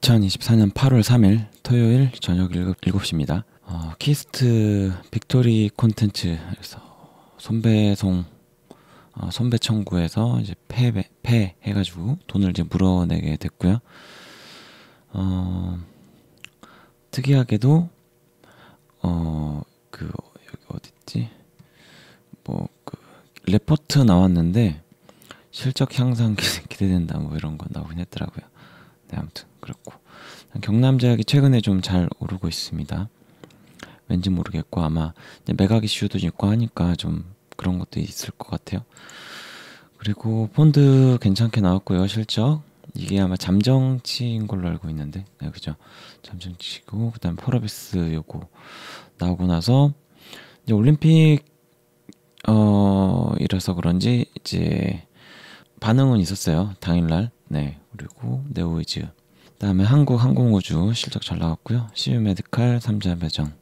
2024년 8월 3일 토요일 저녁 7시입니다. 어, 키스트 빅토리 콘텐츠에서 선배송 어, 선배 청구에서 이제 패, 패 해가지고 돈을 이제 물어내게 됐고요. 어, 특이하게도 어 그 여기 어딨지? 뭐그 레포트 나왔는데 실적 향상 기대된다 뭐 이런 거 나오긴 했더라고요. 네, 아무튼 그렇고 경남제약이 최근에 좀 잘 오르고 있습니다. 왠지 모르겠고 아마 매각 이슈도 있고 하니까 좀 그런 것도 있을 것 같아요. 그리고 펀드 괜찮게 나왔고요 실적 이게 아마 잠정치인 걸로 알고 있는데 네, 그죠 잠정치고 그다음 포라비스 요거 나오고 나서 이제 올림픽 어이래서 그런지 이제 반응은 있었어요. 당일날. 네. 그리고 네오이즈. 다음에 한국 항공우주 실적 잘 나왔고요. CU 메디칼, 삼자 배정.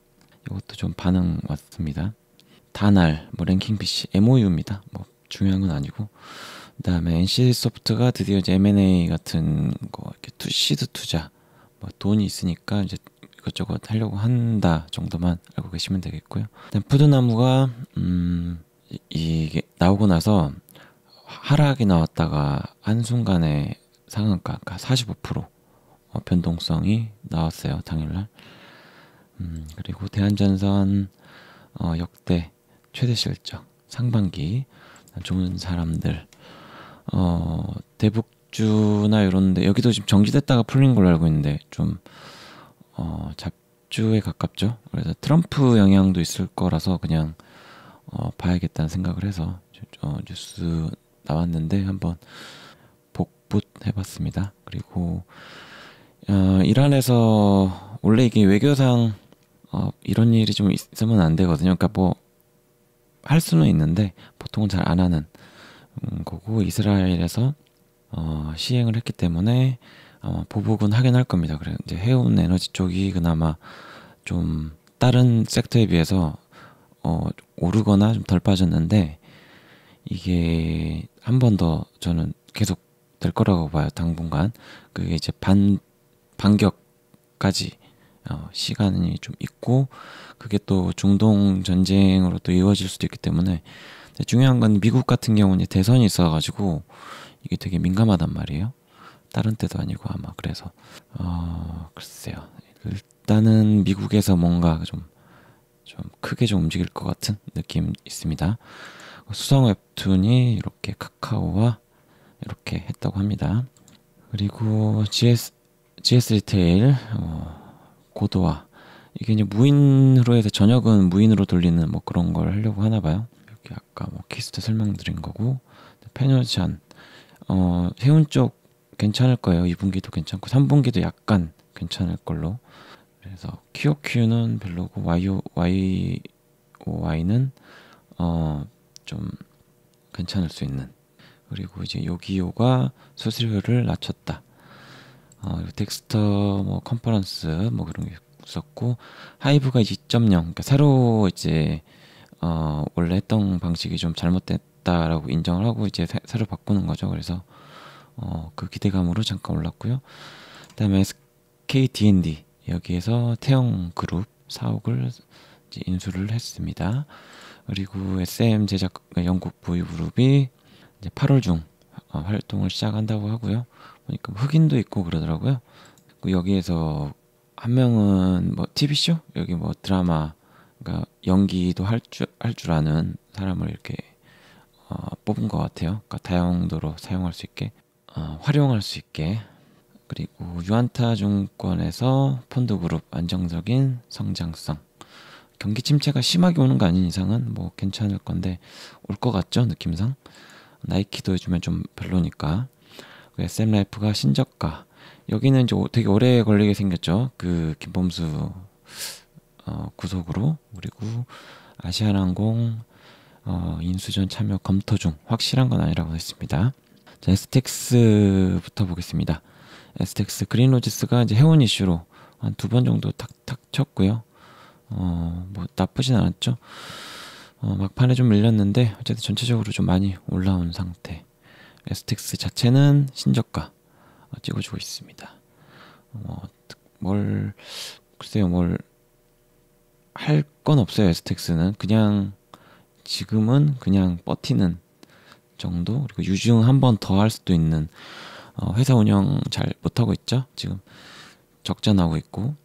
이것도 좀 반응 왔습니다. 다날, 뭐 랭킹 PC, MOU입니다. 뭐 중요한 건 아니고. 그다음에 NC 소프트가 드디어 이제 M&A 같은 거 이렇게 투 시드 투자 뭐 돈이 있으니까 이제 이것저것 하려고 한다 정도만 알고 계시면 되겠고요. 일단 푸드나무가 음 이게 나오고 나서 하락이 나왔다가 한순간에 상한가 그러니까 45% 어, 변동성이 나왔어요 당일날 음, 그리고 대한전선 어, 역대 최대 실적 상반기 좋은 사람들 어, 대북주나 이런데 여기도 지금 정지됐다가 풀린 걸로 알고 있는데 좀 어, 잡주에 가깝죠 그래서 트럼프 영향도 있을 거라서 그냥 어, 봐야겠다는 생각을 해서 어, 뉴스 나왔는데 한번 복붙 해봤습니다. 그리고 어, 이란에서 원래 이게 외교상 어, 이런 일이 좀 있으면 안 되거든요. 그러니까 뭐 할 수는 있는데 보통은 잘 안 하는 음, 거고 이스라엘에서 어, 시행을 했기 때문에 아마 보복은 하긴 할 겁니다. 그래 이제 해운 에너지 쪽이 그나마 좀 다른 섹터에 비해서 어, 오르거나 좀 덜 빠졌는데 이게 한번더 저는 계속 될 거라고 봐요. 당분간 그게 이제 반 반격까지 어, 시간이 좀 있고 그게 또 중동 전쟁으로 또 이어질 수도 있기 때문에 중요한 건 미국 같은 경우는 대선이 있어가지고 이게 되게 민감하단 말이에요. 다른 때도 아니고 아마 그래서 어 글쎄요. 일단은 미국에서 뭔가 좀 좀 크게 좀 움직일 것 같은 느낌 있습니다. 수성 웹툰이 이렇게 카카오와 이렇게 했다고 합니다. 그리고 GS, GS 리테일 어, 고도화 이게 이제 무인으로 해서 저녁은 무인으로 돌리는 뭐 그런 걸 하려고 하나 봐요. 이렇게 아까 뭐 키스트 설명드린 거고 패널찬 어, 해운 쪽 괜찮을 거예요. 2분기도 괜찮고 3분기도 약간 괜찮을 걸로. 그래서 QOQ는 별로고 YO, YOY는 어, 좀 괜찮을 수 있는 그리고 이제 요기요가 수수료를 낮췄다. 어, 텍스터뭐 컨퍼런스 뭐 그런 게 있었고 하이브가 2.0 그러니까 새로 이제 어, 원래 했던 방식이 좀 잘못됐다라고 인정을 하고 이제 새, 새로 바꾸는 거죠. 그래서 어, 그 기대감으로 잠깐 올랐고요. 그다음에 SKDND 여기에서 태형 그룹 사옥을 이제 인수를 했습니다. 그리고 SM 제작 그러니까 영국 부이 그룹이 이제 8월 중 어, 활동을 시작한다고 하고요. 보니까 뭐 흑인도 있고 그러더라고요. 여기에서 한 명은 뭐 TV쇼 여기 뭐 드라마 그러니까 연기도 할 줄 할 줄 아는 사람을 이렇게 어, 뽑은 것 같아요. 그러니까 다용도로 사용할 수 있게 어, 활용할 수 있게 그리고 유안타 증권에서 펀드 그룹 안정적인 성장성 경기 침체가 심하게 오는 거 아닌 이상은 뭐 괜찮을 건데 올 것 같죠 느낌상 나이키도 해주면 좀 별로니까 그 SM 라이프가 신저가 여기는 이제 되게 오래 걸리게 생겼죠 그 김범수 어, 구속으로 그리고 아시아항공 어, 인수전 참여 검토 중 확실한 건 아니라고 했습니다. 자, 에스텍스부터 보겠습니다. 에스텍스 그린로지스가 이제 해운 이슈로 한 두 번 정도 탁탁 쳤고요. 어, 뭐 나쁘진 않았죠. 어, 막판에 좀 밀렸는데 어쨌든 전체적으로 좀 많이 올라온 상태. 에스텍스 자체는 신저가 찍어주고 있습니다. 어, 뭘 글쎄요 뭘 할 건 없어요 에스텍스는 그냥 지금은 그냥 버티는 정도 그리고 유중 한번 더 할 수도 있는 어, 회사 운영 잘 못하고 있죠 지금 적자 나고 있고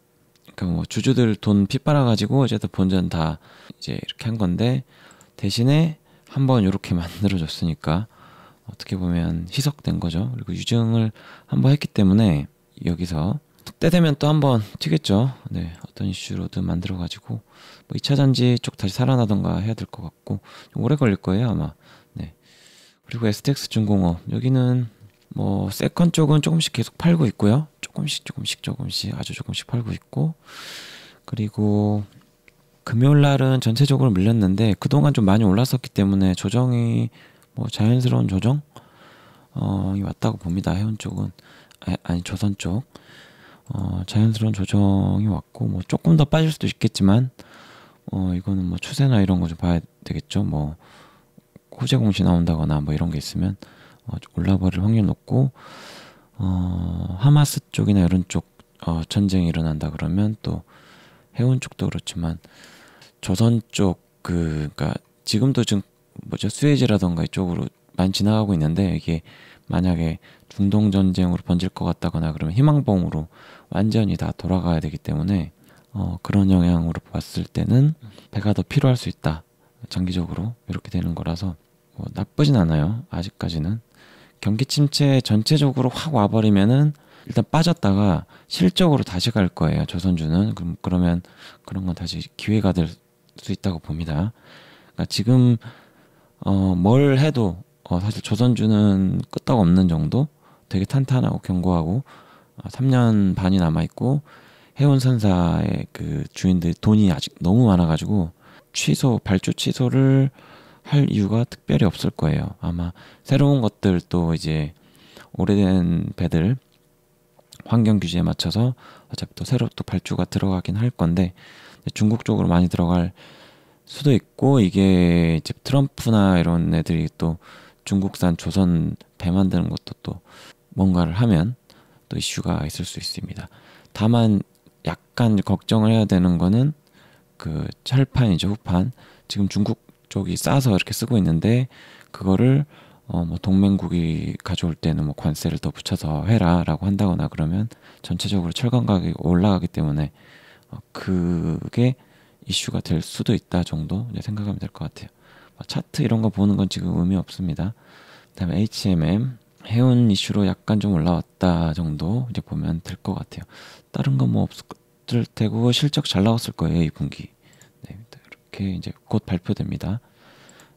그러니까 뭐 주주들 돈피 빨아 가지고 어쨌든 본전 다 이제 이렇게 한 건데 대신에 한번 이렇게 만들어줬으니까 어떻게 보면 희석된 거죠. 그리고 유증을 한번 했기 때문에 여기서 때 되면 또 한번 튀겠죠. 네, 어떤 이슈로든 만들어가지고 뭐 2차 전지 쪽 다시 살아나던가 해야 될 것 같고 오래 걸릴 거예요 아마. 네. 그리고 STX 중공업 여기는 뭐 세컨 쪽은 조금씩 계속 팔고 있고요. 조금씩 조금씩 조금씩 아주 조금씩 팔고 있고 그리고 금요일 날은 전체적으로 밀렸는데 그동안 좀 많이 올랐었기 때문에 조정이 뭐 자연스러운 조정 어, 이 왔다고 봅니다. 해운 쪽은 아, 니 조선 쪽 어, 자연스러운 조정이 왔고 뭐 조금 더 빠질 수도 있겠지만 어, 이거는 뭐 추세나 이런 거 좀 봐야 되겠죠. 뭐 호재 공시 나온다거나 뭐 이런 게 있으면 어, 올라버릴 확률 높고 어, 하마스 쪽이나 이런 쪽 어, 전쟁이 일어난다 그러면 또 해운 쪽도 그렇지만 조선 쪽 그 그러니까 지금도 지금 뭐죠 스웨즈라던가 이쪽으로 많이 지나가고 있는데 이게 만약에 중동 전쟁으로 번질 것 같다거나 그러면 희망봉으로 완전히 다 돌아가야 되기 때문에 어, 그런 영향으로 봤을 때는 배가 더 필요할 수 있다 장기적으로 이렇게 되는 거라서 뭐 나쁘진 않아요 아직까지는 경기 침체 전체적으로 확 와버리면은 일단 빠졌다가 실적으로 다시 갈 거예요. 조선주는 그럼 그러면 그런 건 다시 기회가 될 수 있다고 봅니다. 그러니까 지금 어, 뭘 해도 어, 사실 조선주는 끄떡 없는 정도 되게 탄탄하고 견고하고 어, 아, 3년 반이 남아 있고 해운선사의 그 주인들 돈이 아직 너무 많아가지고 취소 발주 취소를 할 이유가 특별히 없을 거예요. 아마 새로운 것들 또 이제 오래된 배들 환경 규제에 맞춰서 어차피 또 새로 또 발주가 들어가긴 할 건데 중국 쪽으로 많이 들어갈 수도 있고 이게 이제 트럼프나 이런 애들이 또 중국산 조선 배 만드는 것도 또 뭔가를 하면 또 이슈가 있을 수 있습니다. 다만 약간 걱정을 해야 되는 거는 그 철판이죠 후판 지금 중국 쪽이 싸서 이렇게 쓰고 있는데 그거를 어뭐 동맹국이 가져올 때는 뭐 관세를 더 붙여서 해라라고 한다거나 그러면 전체적으로 철강 가격이 올라가기 때문에 어 그게 이슈가 될 수도 있다 정도 생각하면 될 것 같아요. 뭐 차트 이런 거 보는 건 지금 의미 없습니다. 그다음에 HMM 해운 이슈로 약간 좀 올라왔다 정도 이제 보면 될 것 같아요. 다른 건 뭐 없을 테고 실적 잘 나왔을 거예요 이 분기. 그게 이제 곧 발표됩니다.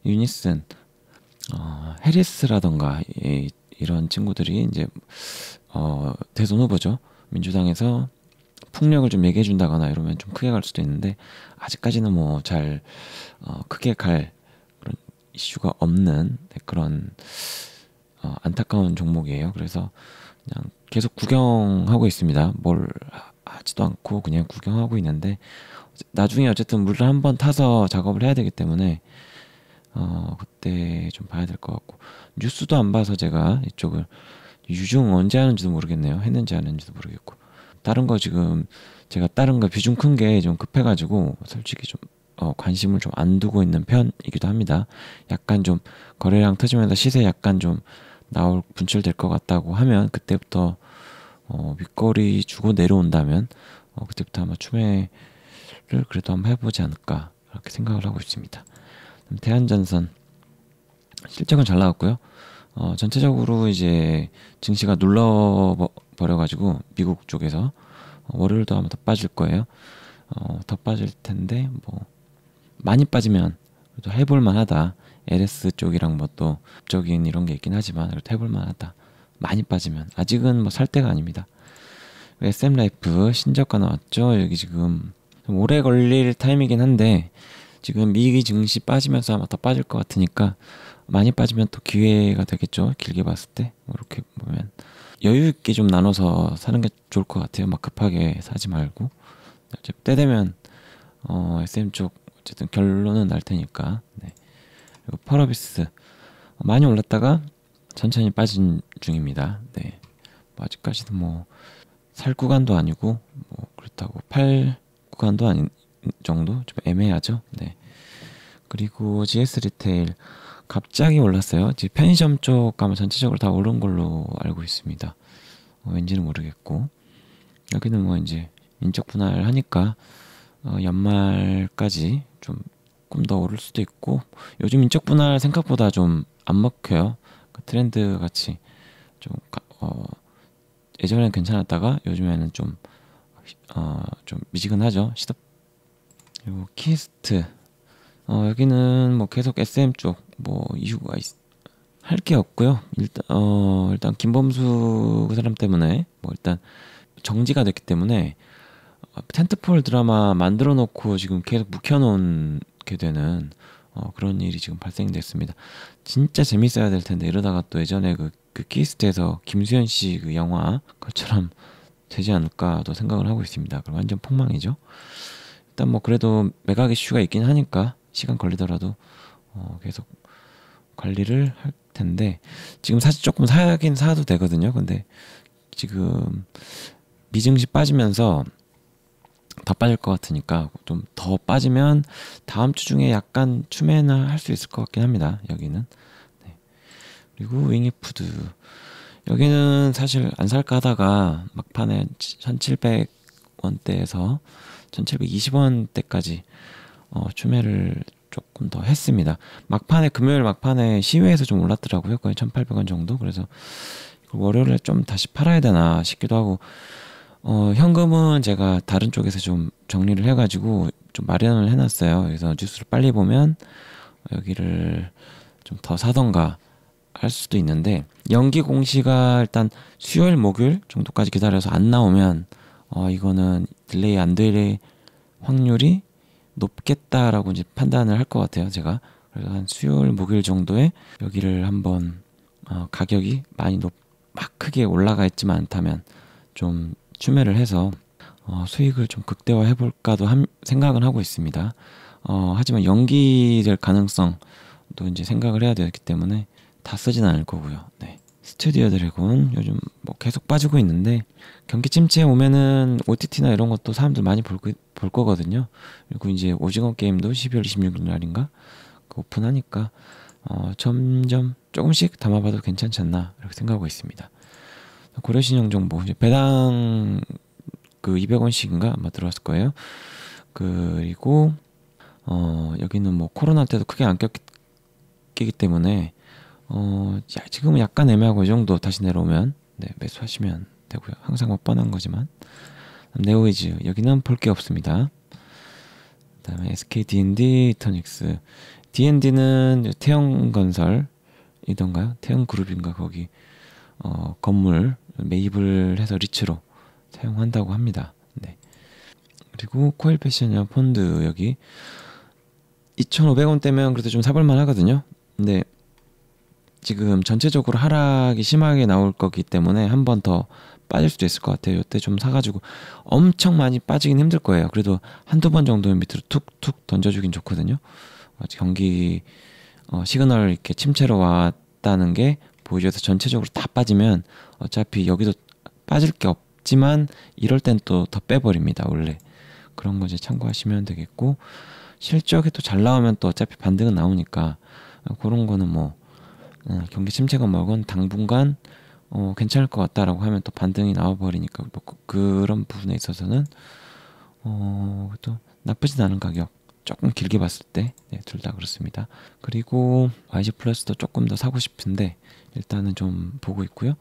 유니슨, 어, 해리스라던가 이, 이런 친구들이 이제 어, 대선 후보죠. 민주당에서 폭력을 좀 얘기해 준다거나 이러면 좀 크게 갈 수도 있는데 아직까지는 뭐잘 어, 크게 갈 그런 이슈가 없는 네, 그런 어, 안타까운 종목이에요. 그래서 그냥 계속 구경하고 있습니다. 뭘 하지도 않고 그냥 구경하고 있는데 나중에 어쨌든 물을 한번 타서 작업을 해야 되기 때문에 어 그때 좀 봐야 될 것 같고 뉴스도 안 봐서 제가 이쪽을 유중 언제 하는지도 모르겠네요 했는지 안 했는지도 모르겠고 다른 거 지금 제가 다른 거 비중 큰 게 좀 급해가지고 솔직히 좀 어, 관심을 좀 안 두고 있는 편이기도 합니다. 약간 좀 거래량 터지면서 시세 약간 좀 나올 분출될 것 같다고 하면 그때부터 어, 윗거리 주고 내려온다면 어, 그때부터 아마 추매를 그래도 한번 해보지 않을까 그렇게 생각을 하고 있습니다. 대한전선 실적은 잘 나왔고요. 어, 전체적으로 이제 증시가 눌러버려가지고 미국 쪽에서 어, 월요일도 아마 더 빠질 거예요. 어, 더 빠질 텐데 뭐 많이 빠지면 그래도 해볼 만하다. LS 쪽이랑 뭐또적인 이런 게 있긴 하지만 그래도 해볼 만하다. 많이 빠지면 아직은 뭐 살 때가 아닙니다. SM 라이프 신작가 나왔죠. 여기 지금 오래 걸릴 타임이긴 한데 지금 미기 증시 빠지면서 아마 더 빠질 것 같으니까 많이 빠지면 또 기회가 되겠죠. 길게 봤을 때 뭐 이렇게 보면 여유 있게 좀 나눠서 사는 게 좋을 것 같아요. 막 급하게 사지 말고 때 되면 어, SM 쪽 어쨌든 결론은 날 테니까 네. 그리고 펄어비스 많이 올랐다가 천천히 빠진 중입니다. 네. 뭐 아직까지도 뭐 살 구간도 아니고 뭐 그렇다고 팔 구간도 아닌 정도 좀 애매하죠. 네. 그리고 GS 리테일 갑자기 올랐어요. 지금 편의점 쪽 가면 전체적으로 다 오른 걸로 알고 있습니다. 어, 왠지는 모르겠고 여기는 뭐 이제 인적 분할 하니까 어, 연말까지 좀조더 오를 수도 있고 요즘 인적 분할 생각보다 좀 안 먹혀요. 그 트렌드 같이 좀 어, 예전에는 괜찮았다가 요즘에는 좀, 어, 좀 미지근하죠. 시덥. 그리고 키스트. 어, 여기는 뭐 계속 SM 쪽, 뭐 이유가 있, 할게 없고요. 일단, 어, 일단 김범수 그 사람 때문에 뭐 일단 정지가 됐기 때문에 어, 텐트폴 드라마 만들어 놓고 지금 계속 묵혀놓게 되는 어, 그런 일이 지금 발생됐습니다. 진짜 재밌어야 될 텐데 이러다가 또 예전에 그, 그 키스트에서 김수현 씨 그 영화 것처럼 되지 않을까도 생각을 하고 있습니다. 그럼 완전 폭망이죠. 일단 뭐 그래도 매각 이슈가 있긴 하니까 시간 걸리더라도 어, 계속 관리를 할 텐데 지금 사실 조금 사긴 사도 되거든요. 근데 지금 미증시 빠지면서 더 빠질 것 같으니까 좀 더 빠지면 다음 주 중에 약간 춤에나할 수 있을 것 같긴 합니다. 여기는 네. 그리고 윙이푸드 여기는 사실 안 살까 하다가 막판에 1,700원대에서 1,720원대까지 어, 추매를 조금 더 했습니다. 막판에 금요일 막판에 시외에서 좀 올랐더라고요. 거의 1,800원 정도. 그래서 월요일에 좀 다시 팔아야 되나 싶기도 하고 어, 현금은 제가 다른 쪽에서 좀 정리를 해가지고 좀 마련을 해놨어요. 그래서 뉴스를 빨리 보면 여기를 좀 더 사던가 할 수도 있는데 연기 공시가 일단 수요일 목요일 정도까지 기다려서 안 나오면 어, 이거는 딜레이 안 될 확률이 높겠다라고 이제 판단을 할 것 같아요. 제가 그래서 한 수요일 목요일 정도에 여기를 한번 어, 가격이 많이 높, 막 크게 올라가 있지만 않다면 좀 추매를 해서 어, 수익을 좀 극대화해 볼까도 생각은 하고 있습니다. 어, 하지만 연기될 가능성도 이제 생각을 해야 되기 때문에 다 쓰진 않을 거고요. 네. 스튜디오 드래곤 요즘 뭐 계속 빠지고 있는데 경기 침체 오면은 OTT나 이런 것도 사람들 많이 볼, 거, 볼 거거든요. 그리고 이제 오징어 게임도 12월 26일 날인가 그 오픈하니까 어, 점점 조금씩 담아봐도 괜찮지 않나 이렇게 생각하고 있습니다. 고려신용 정보 배당 그 200원씩인가 아마 들어왔을 거예요. 그리고 어 여기는 뭐 코로나 때도 크게 안 꼈기 때문에 어 지금은 약간 애매하고 이 정도 다시 내려오면 네 매수하시면 되고요. 항상 뭐 뻔한 거지만 네오이즈 여기는 볼 게 없습니다. 그다음에 SK D&D 터닉스 D&D는 태영건설 이던가요? 태영그룹인가 거기 어, 건물 매입을 해서 리츠로 사용한다고 합니다. 네. 그리고 코일 패션이나 펀드 여기 2,500원대면 그래도 좀 사볼만 하거든요. 근데 네. 지금 전체적으로 하락이 심하게 나올 거기 때문에 한 번 더 빠질 수도 있을 것 같아요. 이때 좀 사가지고 엄청 많이 빠지긴 힘들 거예요. 그래도 한두 번 정도는 밑으로 툭툭 던져주긴 좋거든요. 경기 어, 시그널 이렇게 침체로 왔다는 게 보여줘서 전체적으로 다 빠지면 어차피 여기도 빠질 게 없지만 이럴 땐 또 더 빼버립니다 원래 그런 거 이제 참고하시면 되겠고 실적이 또 잘 나오면 또 어차피 반등은 나오니까 어, 그런 거는 뭐 어, 경기 침체가 먹은 당분간 어, 괜찮을 것 같다라고 하면 또 반등이 나와버리니까 뭐 그, 런 부분에 있어서는 어, 또 나쁘진 않은 가격 조금 길게 봤을 때 둘다 네, 그렇습니다. 그리고 YG 플러스도 조금 더 사고 싶은데 일단은 좀 보고 있고요.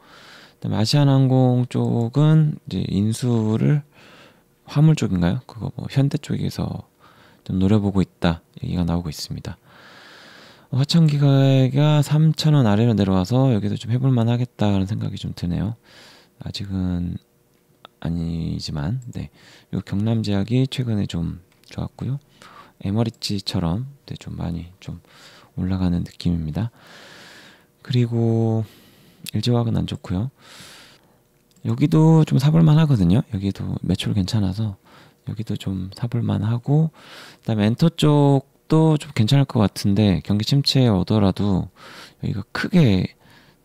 그다음에 아시아항공 쪽은 이제 인수를 화물 쪽인가요? 그거 뭐 현대 쪽에서 좀 노려보고 있다 얘기가 나오고 있습니다. 화천기가 3 0원 아래로 내려와서 여기도 좀 해볼만 하겠다는 생각이 좀 드네요. 아직은 아니지만, 네. 요 경남제약이 최근에 좀 좋았고요. 에머리치처럼 네, 좀 많이 좀 올라가는 느낌입니다. 그리고 일지화학은 안 좋고요. 여기도 좀 사볼만 하거든요. 여기도 매출 괜찮아서 여기도 좀 사볼만 하고 그다음에 엔터 쪽도 좀 괜찮을 것 같은데 경기 침체 오더라도 여기가 크게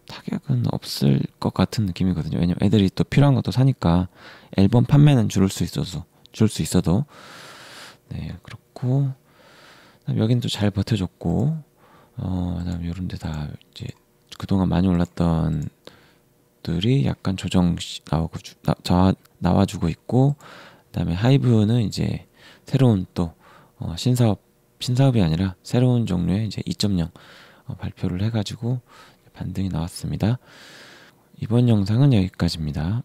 타격은 없을 것 같은 느낌이거든요. 왜냐면 애들이 또 필요한 것도 사니까 앨범 판매는 줄을 수 있어서 줄수 있어도 네 그렇고. 했고 여긴 또 잘 버텨줬고 어 그다음 요런 데다 이제 그동안 많이 올랐던 들이 약간 조정 나오고 주, 나, 자, 나와주고 있고 그다음에 하이브는 이제 새로운 또 어, 신사업 신사업이 아니라 새로운 종류의 이제 2.0 어, 발표를 해가지고 반등이 나왔습니다. 이번 영상은 여기까지입니다.